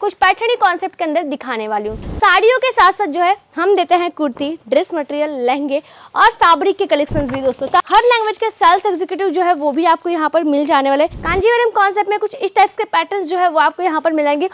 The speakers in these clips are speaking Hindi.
कुछ पैटर्नी कॉन्सेप्ट के अंदर दिखाने वाली हूँ साड़ियों के साथ साथ जो है हम देते हैं कुर्ती ड्रेस मटेरियल लहंगे और फैब्रिक के कलेक्शन भी दोस्तों तो हर लैंग्वेज के सेल्स एग्जीक्यूटिव जो है वो भी आपको यहाँ पर मिल जाने वाले कांजीवरम कॉन्सेप्ट में कुछ इस टाइप्स के पैटर्न जो है वो आपको यहाँ पर मिलेंगे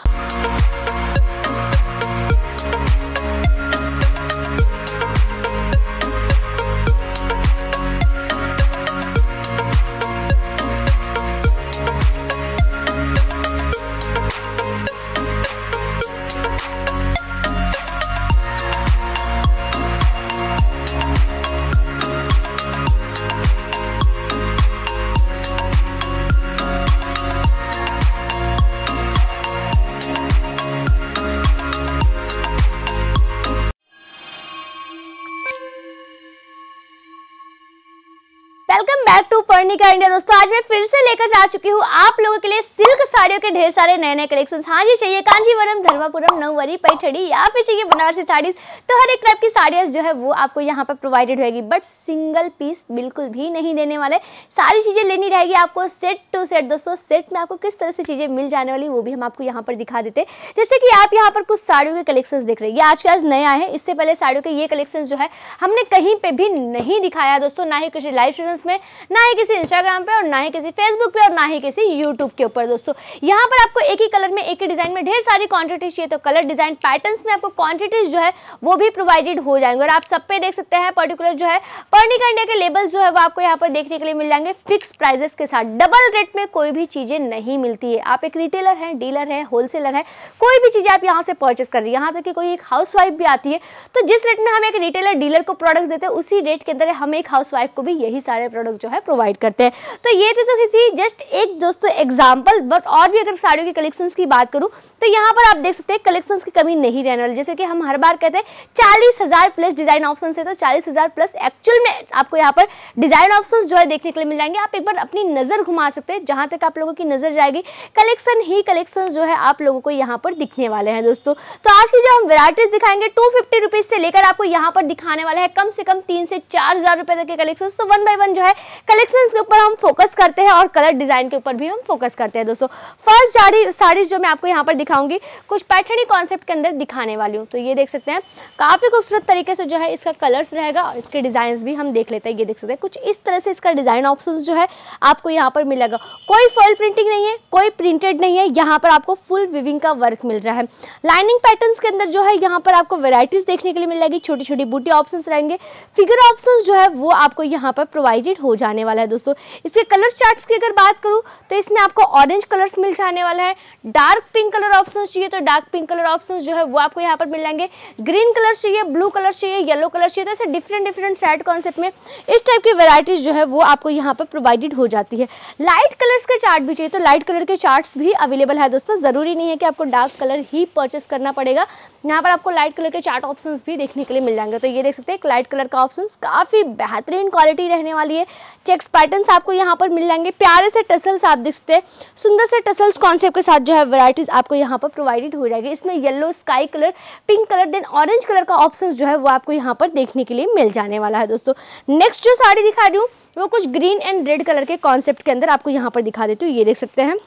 का इंडिया दोस्तों आज मैं फिर से लेकर जा चुकी हूँ आप लोगों के लिए सिल्क साड़ियों के ढेर सारे नए नए कलेक्शन हाँ जी चाहिए कांजीवरम धर्मापुरम नववरी पैठड़ी या फिर चाहिए बनारसी साड़ीज तो हर एक टाइप की साड़ियाँ जो है वो आपको यहाँ पर प्रोवाइडेड होगी बट सिंगल पीस बिल्कुल भी नहीं देने वाले सारी चीज़ें लेनी रहेगी आपको सेट टू सेट दोस्तों सेट में आपको किस तरह से चीज़ें मिल जाने वाली वो भी हम आपको यहाँ पर दिखा देते जैसे कि आप यहाँ पर कुछ साड़ियों के कलेक्शन देख रहे हैं आज के आज नए आए हैं इससे पहले साड़ियों के ये कलेक्शन जो है हमने कहीं पर भी नहीं दिखाया दोस्तों ना ही किसी लाइव सेशन में ना ही किसी इंस्टाग्राम पे और ना ही किसी फेसबुक पे और ना ही किसी यूट्यूब के ऊपर दोस्तों यहाँ पर आपको एक ही कलर में एक ही डिज़ाइन में ढेर सारी क्वांटिटीज चाहिए तो कलर डिज़ाइन पैटर्न में आपको क्वांटिटीज जो है वो भी प्रोवाइडेड हो जाएंगे और आप सब पे देख सकते हैं पर्टिकुलर जो है पर्निका इंडिया के लेबल जो है वो आपको यहाँ पर देखने के लिए मिल जाएंगे फिक्स प्राइजेस के साथ डबल रेट में कोई भी चीज़ें नहीं मिलती है आप एक रिटेलर है डीलर है होलसेलर है कोई भी चीज़ें आप यहाँ से परचेस कर रही है यहाँ तक कि कोई एक हाउस भी आती है तो जिस रेट में हम एक रिटेलर डीलर को प्रोडक्ट देते हैं उसी रेट के अंदर हम एक हाउस को भी यही सारे प्रोडक्ट जो है प्रोवाइड डिसाइड करते हैं तो ये तो थी जस्ट एक दोस्तों एग्जाम्पल बट और भी अगर साड़ियों के कलेक्शन की बात करूँ तो यहाँ पर आप देख सकते हैं कलेक्शन की कमी नहीं रहने वाली जैसे कि हम हर बार कहते हैं चालीस प्लस डिज़ाइन ऑप्शन है तो चालीस प्लस एक्चुअल में आपको यहाँ पर डिज़ाइन ऑप्शन जो है देखने के लिए मिल जाएंगे आप एक बार अपनी नज़र घुमा सकते हैं जहां तक आप लोगों की नज़र जाएगी कलेक्शन ही कलेक्शन जो है आप लोगों को यहाँ पर दिखने वाले हैं दोस्तों तो आज की जो हम वेराइटीज़ दिखाएंगे टू फिफ्टी रुपीज से लेकर आपको यहाँ पर दिखाने वाले हैं कम से कम तीन से चार हज़ार रुपए तक के कलेक्शन तो वन बाय वन जो है कलेक्शन डिजाइन के ऊपर हम फोकस करते हैं और कलर डिजाइन के ऊपर भी हम फोकस करते हैं दोस्तों फर्स्ट साड़ी साड़ी जो मैं आपको यहाँ पर दिखाऊंगी कुछ पैटर्न ही कॉन्सेप्ट के अंदर दिखाने वाली हूँ तो ये देख सकते हैं काफ़ी खूबसूरत तरीके से जो है इसका कलर्स रहेगा और इसके डिज़ाइन भी हम देख लेते हैं ये देख सकते हैं कुछ इस तरह से इसका डिज़ाइन ऑप्शन जो है आपको यहाँ पर मिलेगा कोई फॉल प्रिंटिंग नहीं है कोई प्रिंटेड नहीं है यहाँ पर आपको फुल विविंग का वर्क मिल रहा है लाइनिंग पैटर्न के अंदर जो है यहाँ पर आपको वेराइटीज़ देखने के लिए मिल जाएगी छोटी छोटी बूटी ऑप्शन रहेंगे फिगर ऑप्शन जो है वो आपको यहाँ पर प्रोवाइडेड हो जाने वाला है दोस्तों इसके कलर चार्ट्स की अगर बात करूँ तो इसमें आपको ऑरेंज कलर्स मिल जाने वाला है डार्क पिंक कलर ऑप्शन चाहिए तो डार्क पिंक कलर ऑप्शन जो है वो आपको यहाँ पर मिल जाएंगे ग्रीन कलर चाहिए ब्लू कलर चाहिए येलो कलर चाहिए तो ऐसे डिफरेंट डिफरेंट सेट कॉन्सेप्ट में इस टाइप की वेराइटीज़ जो है वो आपको यहाँ पर प्रोवाइडेड हो जाती है लाइट कलर्स के चार्ट भी चाहिए तो लाइट कलर के चार्ट भी अवेलेबल है दोस्तों ज़रूरी नहीं है कि आपको डार्क कलर ही परचेस करना पड़ेगा यहाँ पर आपको लाइट कलर के चार्ट ऑप्शन भी देखने के लिए मिल जाएंगे तो ये देख सकते हैं लाइट कलर का ऑप्शन काफ़ी बेहतरीन क्वालिटी रहने वाली है चेक्स पैटर्न्स आपको यहाँ पर मिल जाएंगे प्यारे से टसल्स आप सकते हैं सुंदर से टसल्स कॉन्सेप्ट के साथ जो है वैरायटीज़ आपको यहाँ पर प्रोवाइडेड हो जाएगी इसमें yellow sky colour pink colour then orange colour का ऑप्शन जो है वो आपको यहाँ पर देखने के लिए मिल जाने वाला है दोस्तों नेक्स्ट जो साड़ी दिखा रही हूँ वो कुछ ग्रीन एंड रेड कलर के कॉन्सेप्ट के अंदर आपको यहाँ पर दिखा देती हूँ ये देख सकते हैं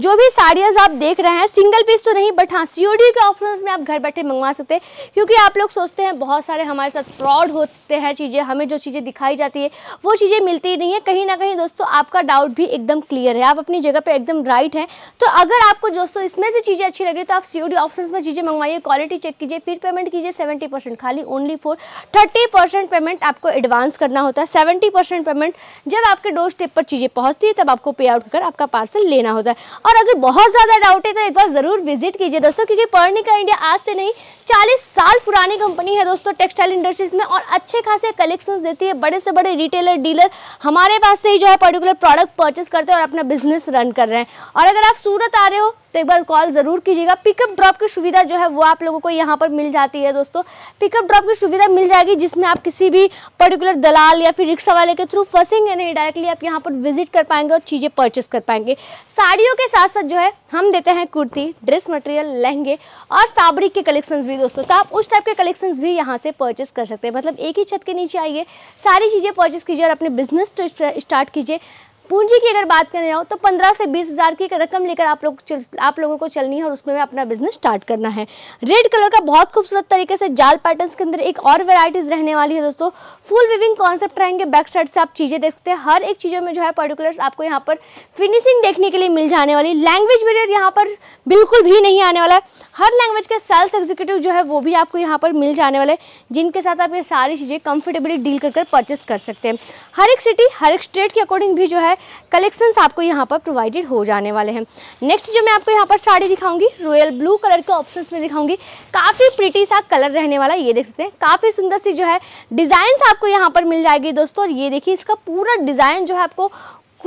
जो भी साड़ियाँ आप देख रहे हैं सिंगल पीस तो नहीं बट हाँ सी के ऑप्शन में आप घर बैठे मंगवा सकते हैं क्योंकि आप लोग सोचते हैं बहुत सारे हमारे साथ फ्रॉड होते हैं चीज़ें हमें जो चीज़ें दिखाई जाती है वो चीज़ें मिलती ही नहीं है कहीं ना कहीं दोस्तों आपका डाउट भी एकदम क्लियर है आप अपनी जगह पर एकदम राइट हैं तो अगर आपको दोस्तों इसमें से चीज़ें अच्छी लग रही तो आप सी ऑप्शन में चीज़ें मंगवाइए क्वालिटी चेक कीजिए फिर पेमेंट कीजिए सेवेंटी खाली ओनली फॉर थर्टी पेमेंट आपको एडवांस करना होता है सेवेंटी पेमेंट जब आपके डोर स्टेप पर चीज़ें पहुँचती है तब आपको पे आउट कर आपका पार्सल लेना होता है और अगर बहुत ज़्यादा डाउट है तो एक बार ज़रूर विजिट कीजिए दोस्तों क्योंकि पर्णिका इंडिया आज से नहीं चालीस साल पुरानी कंपनी है दोस्तों टेक्सटाइल इंडस्ट्रीज में और अच्छे खासे कलेक्शंस देती है बड़े से बड़े रिटेलर डीलर हमारे पास से ही जो है पर्टिकुलर प्रोडक्ट परचेस करते हैं और अपना बिजनेस रन कर रहे हैं और अगर आप सूरत आ रहे हो तो एक बार कॉल ज़रूर कीजिएगा पिकअप ड्रॉप की सुविधा जो है वो आप लोगों को यहाँ पर मिल जाती है दोस्तों पिकअप ड्रॉप की सुविधा मिल जाएगी जिसमें आप किसी भी पर्टिकुलर दलाल या फिर रिक्शा वाले के थ्रू फंसेंगे नहीं डायरेक्टली आप यहाँ पर विजिट कर पाएंगे और चीज़ें परचेस कर पाएंगे साड़ियों के साथ साथ जो है हम देते हैं कुर्ती ड्रेस मटेरियल लहंगे और फैब्रिक के कलेक्शन भी दोस्तों तो आप उस टाइप के कलेक्शंस भी यहाँ से परचेस कर सकते हैं मतलब एक ही छत के नीचे आइए सारी चीज़ें परचेस कीजिए और अपने बिजनेस स्टार्ट कीजिए पूंजी की अगर बात करने जाओ तो पंद्रह से बीस हज़ार की रकम लेकर आप लोग आप लोगों को चलनी है और उसमें अपना बिजनेस स्टार्ट करना है रेड कलर का बहुत खूबसूरत तरीके से जाल पैटर्न्स के अंदर एक और वेराइटीज़ रहने वाली है दोस्तों फुल विविंग कॉन्सेप्ट रहेंगे बैक साइड से आप चीज़ें देख सकते हैं हर एक चीज़ों में जो है पर्टिकुलर्स आपको यहाँ पर फिनिशिंग देखने के लिए मिल जाने वाली लैंग्वेज बेरियर यहाँ पर बिल्कुल भी नहीं आने वाला है हर लैंग्वेज का सेल्स एग्जीक्यूटिव जो है वो भी आपको यहाँ पर मिल जाने वाले जिनके साथ आप ये सारी चीज़ें कम्फर्टेबली डील कर कर परचेस कर सकते हैं हर एक सिटी हर एक स्टेट के अकॉर्डिंग भी जो है कलेक्शंस आपको यहाँ पर प्रोवाइडेड हो जाने वाले हैं नेक्स्ट जो मैं आपको यहाँ पर साड़ी दिखाऊंगी रॉयल ब्लू कलर के ऑप्शन में दिखाऊंगी काफ़ी प्रिटी सा कलर रहने वाला ये देख सकते हैं काफ़ी सुंदर सी जो है डिज़ाइंस आपको यहाँ पर मिल जाएगी दोस्तों और ये देखिए इसका पूरा डिज़ाइन जो है आपको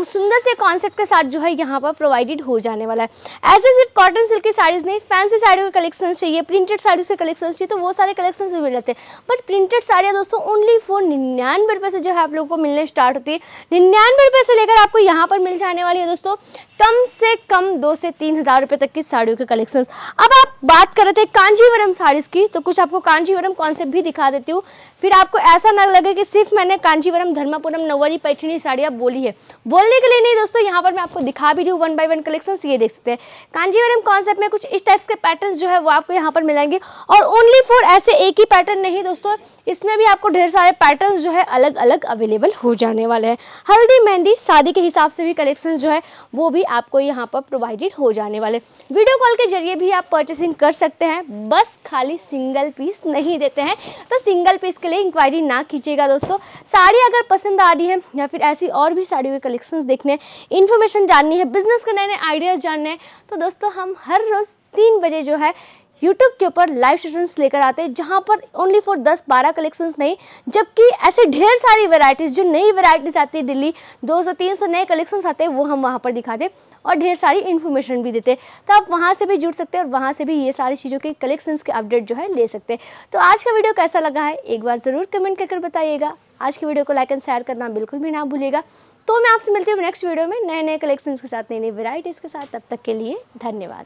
सुंदर से कॉन्सेप्ट के साथ जो है यहाँ पर प्रोवाइडेड हो जाने वाला है ऐसे सिर्फ कॉटन सिल्क की साड़ीज़ नहीं फैंसी साड़ियों के कलेक्शन चाहिए प्रिंटेड साड़ियों के कलेक्शन चाहिए तो वो सारे कलेक्शन भी मिल जाते हैं बट प्रिंटेड साड़ियाँ दोस्तों ओनली फोर निन्यानवे रुपये से जो है आप लोगों को मिलने स्टार्ट होती है निन्यानवे रुपये से लेकर आपको यहाँ पर मिल जाने वाली है दोस्तों कम से कम दो से तीन हज़ार रुपये तक की साड़ियों के कलेक्शन अब आप बात कर रहे थे कांजीवरम साड़ीज़ की तो कुछ आपको कांजीवरम कॉन्सेप्ट भी दिखा देती हूँ फिर आपको ऐसा ना लगे कि सिर्फ मैंने कांजीवरम धर्मापुरम नवरी पैठनी साड़ियाँ बोली है बोल पहले के लिए नहीं दोस्तों यहाँ पर मैं आपको दिखा भी रही हूँ वन बाई वन कलेक्शन ये देख सकते हैं कांजीवरम कॉन्सेप्ट में कुछ इस टाइप्स के पैटर्न जो है वो आपको यहाँ पर मिलेंगे और ओनली फॉर ऐसे एक ही पैटर्न नहीं दोस्तों इसमें भी आपको ढेर सारे पैटर्न जो है अलग अलग अवेलेबल हो जाने वाले हैं हल्दी मेहंदी शादी के हिसाब से भी कलेक्शन जो है वो भी आपको यहाँ पर प्रोवाइडेड हो जाने वाले वीडियो कॉल के जरिए भी आप परचेसिंग कर सकते हैं बस खाली सिंगल पीस नहीं देते हैं तो सिंगल पीस के लिए इंक्वायरी ना कीजिएगा दोस्तों साड़ी अगर पसंद आ रही है या फिर ऐसी और भी साड़ियों के कलेक्शन क्लासेस देखने इन्फॉर्मेशन जाननी है बिजनेस नए नए आइडियाज़ जानने हैं तो दोस्तों हम हर रोज़ तीन बजे जो है यूट्यूब के ऊपर लाइव सेशन लेकर आते हैं जहाँ पर ओनली फॉर दस बारह कलेक्शंस नहीं जबकि ऐसे ढेर सारी वेराइटीज़ जो नई वेराइटीज़ आती है दिल्ली दो सौ तीन सौ नए कलेक्शन आते हैं वो हम वहाँ पर दिखाते और ढेर सारी इन्फॉर्मेशन भी देते तो आप वहाँ से भी जुड़ सकते हैं और वहाँ से भी ये सारी चीज़ों के कलेक्शंस के अपडेट जो है ले सकते हैं तो आज का वीडियो कैसा लगा है एक बार ज़रूर कमेंट करके बताइएगा आज की वीडियो को लाइक एंड शेयर करना बिल्कुल भी ना भूलिएगा तो मैं आपसे मिलती हूँ नेक्स्ट वीडियो में नए नए कलेक्शंस के साथ नई नई वेराइटीज़ के साथ तब तक के लिए धन्यवाद